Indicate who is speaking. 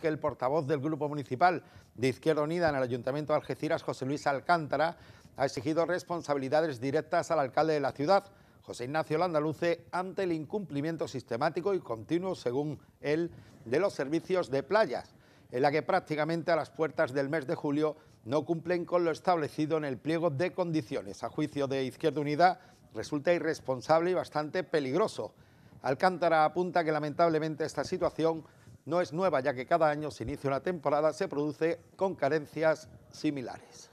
Speaker 1: que el portavoz del Grupo Municipal de Izquierda Unida en el Ayuntamiento de Algeciras, José Luis Alcántara, ha exigido responsabilidades directas al alcalde de la ciudad, José Ignacio Landaluce, ante el incumplimiento sistemático y continuo, según él, de los servicios de playas, en la que prácticamente a las puertas del mes de julio no cumplen con lo establecido en el pliego de condiciones. A juicio de Izquierda Unida, resulta irresponsable y bastante peligroso. Alcántara apunta que lamentablemente esta situación no es nueva, ya que cada año se inicia una temporada, se produce con carencias similares.